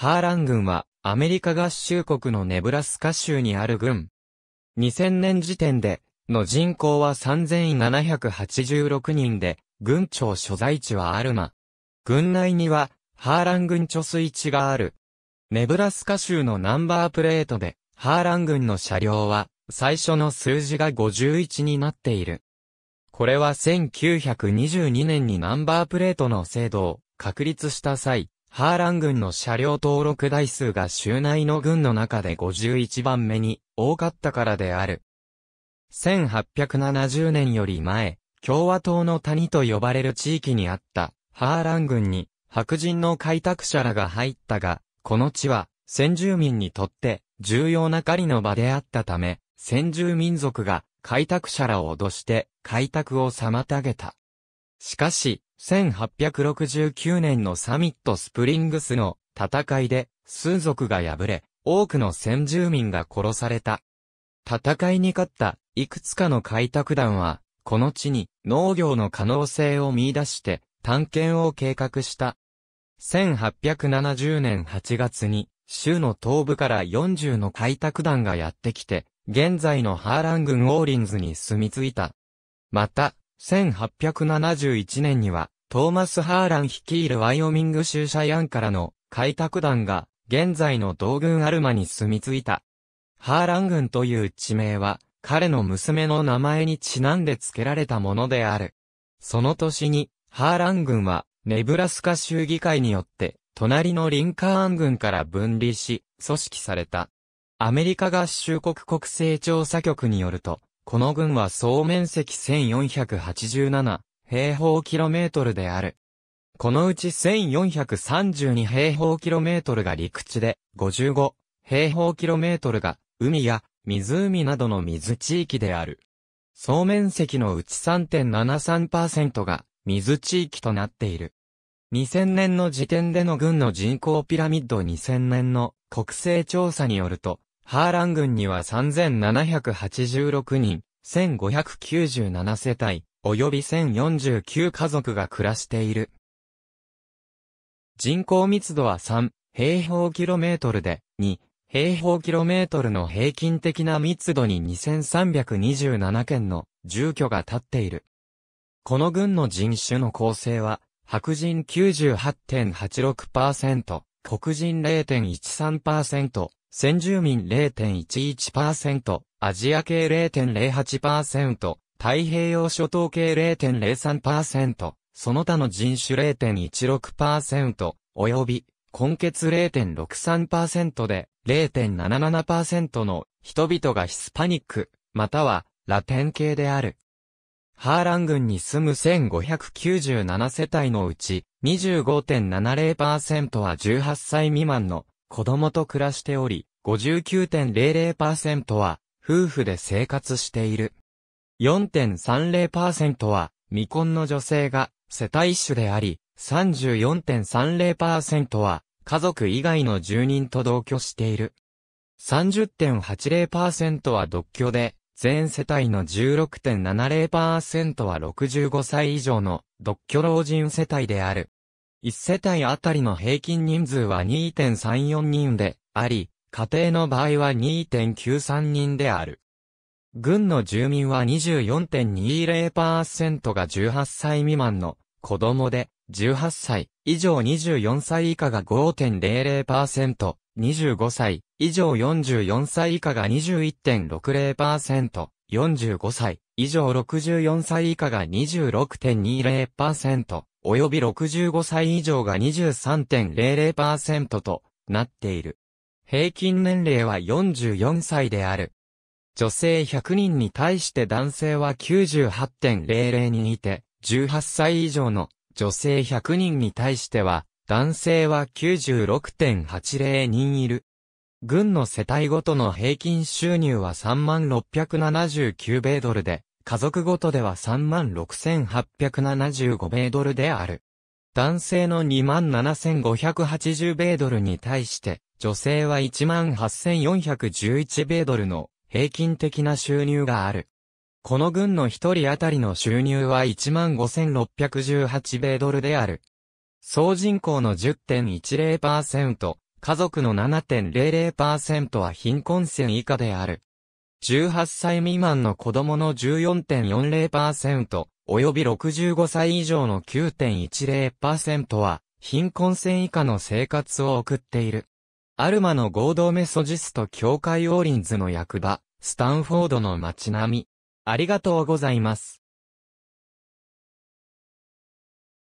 ハーラン軍は、アメリカ合衆国のネブラスカ州にある軍。2000年時点で、の人口は3786人で、軍庁所在地はアルマ。軍内には、ハーラン軍貯水池がある。ネブラスカ州のナンバープレートで、ハーラン軍の車両は、最初の数字が51になっている。これは1922年にナンバープレートの制度を確立した際、ハーラン軍の車両登録台数が州内の軍の中で51番目に多かったからである。1870年より前、共和党の谷と呼ばれる地域にあったハーラン軍に白人の開拓者らが入ったが、この地は先住民にとって重要な狩りの場であったため、先住民族が開拓者らを脅して開拓を妨げた。しかし、1869年のサミットスプリングスの戦いで、数族が敗れ、多くの先住民が殺された。戦いに勝った、いくつかの開拓団は、この地に農業の可能性を見出して探検を計画した。1870年8月に州の東部から40の開拓団がやってきて、現在のハーラン郡オーリンズに住み着いた。また、1871年にはトーマス・ハーラン率いるワイオミング州シャヤンからの開拓団が現在の同軍アルマに住み着いた。ハーラン軍という地名は彼の娘の名前にちなんで付けられたものである。その年にハーラン軍はネブラスカ州議会によって隣のリンカーン軍から分離し組織された。アメリカ合衆国国勢調査局によると、この軍は総面積1487平方キロメートルである。このうち1432平方キロメートルが陸地で、55平方キロメートルが海や湖などの水地域である。総面積のうち3.73%が水地域となっている。2000年の時点での軍の人口ピラミッド2000年の国勢調査によると、ハーラン軍には3786人、1597世帯、及び1049家族が暮らしている。人口密度は3平方キロメートルで2平方キロメートルの平均的な密度に2327件の住居が立っている。この軍の人種の構成は白人98.86%、黒人0.13%、先住民0.11%、アジア系0.08%、太平洋諸島系0.03%、その他の人種0.16%、及び、根血0.63%で0.77%の人々がヒスパニック、またはラテン系である。ハーラン群に住む1597世帯のうち25.70%は18歳未満の子供と暮らしており、59.00%は夫婦で生活している。4.30%は未婚の女性が世帯主であり、34.30%は家族以外の住人と同居している。30.80%は独居で、全世帯の16.70%は65歳以上の独居老人世帯である。1世帯あたりの平均人数は2.34人であり、家庭の場合は2.93人である。軍の住民は24.20%が18歳未満の子供で、18歳以上24歳以下が5.00%、25歳以上44歳以下が21.60%、45歳以上64歳以下が26.20%、および65歳以上が23.00%となっている。平均年齢は44歳である。女性100人に対して男性は98.00人いて、18歳以上の女性100人に対しては、男性は96.80人いる。軍の世帯ごとの平均収入は3679米ドルで、家族ごとでは36,875米ドルである。男性の27,580米ドルに対して、女性は18,411米ドルの平均的な収入がある。この軍の一人当たりの収入は15,618米ドルである。総人口の10.10%、家族の7.00%は貧困線以下である。18歳未満の子供の14.40%、及び65歳以上の9.10%は、貧困線以下の生活を送っている。アルマの合同メソジスト教会オーリンズの役場、スタンフォードの街並み。ありがとうございます。